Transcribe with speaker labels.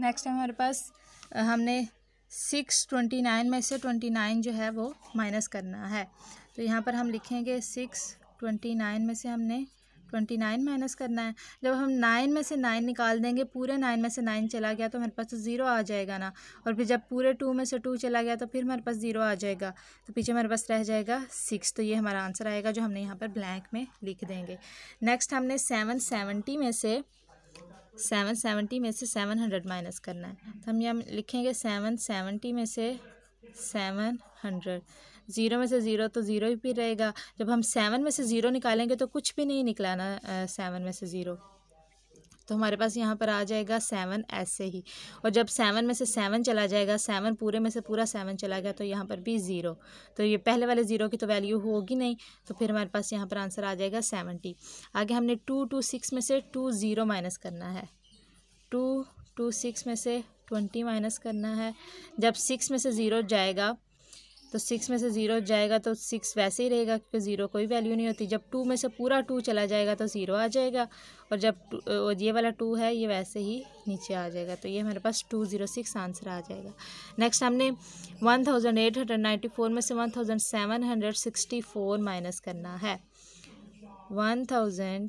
Speaker 1: next है हमारे पास हमने सिक्स ट्वेंटी नाइन में से ट्वेंटी नाइन जो है वो माइनस करना है तो यहाँ पर हम लिखेंगे सिक्स ट्वेंटी नाइन में से हमने ट्वेंटी नाइन माइनस करना है जब हम नाइन में से नाइन निकाल देंगे पूरे नाइन में से नाइन चला गया तो हमारे पास ज़ीरो आ जाएगा ना और फिर जब पूरे टू में से टू चला गया तो फिर हमारे पास ज़ीरो आ जाएगा तो पीछे हमारे पास रह जाएगा सिक्स तो ये हमारा आंसर आएगा जो हमने यहाँ पर ब्लैंक में लिख देंगे नेक्स्ट हमने सेवन सेवेंटी में से सेवन सेवेंटी में से सेवन हंड्रेड माइनस करना है तो हम यहाँ लिखेंगे सेवन सेवेंटी में से सेवन हंड्रेड ज़ीरो में से ज़ीरो तो ज़ीरो ही भी रहेगा जब हम सेवन में से ज़ीरो निकालेंगे तो कुछ भी नहीं निकलाना सेवन में से ज़ीरो तो हमारे पास यहाँ पर आ जाएगा सेवन ऐसे ही और जब सेवन में से सेवन चला जाएगा सेवन पूरे में से पूरा सेवन चला गया तो यहाँ पर भी ज़ीरो तो ये पहले वाले ज़ीरो की तो वैल्यू होगी नहीं तो फिर हमारे पास यहाँ पर आंसर आ जाएगा सेवनटी आगे हमने टू टू सिक्स में से टू ज़ीरो माइनस करना है टू टू सिक्स में से ट्वेंटी माइनस करना है जब सिक्स में से ज़ीरो जाएगा तो सिक्स में से ज़ीरो जाएगा तो सिक्स वैसे ही रहेगा क्योंकि ज़ीरो कोई वैल्यू नहीं होती जब टू में से पूरा टू चला जाएगा तो ज़ीरो आ जाएगा और जब ये वाला टू है ये वैसे ही नीचे आ जाएगा तो ये हमारे पास टू ज़ीरो सिक्स आंसर आ जाएगा नेक्स्ट हमने one thousand eight hundred ninety four में से one thousand seven hundred sixty four minus करना है वन थाउजेंड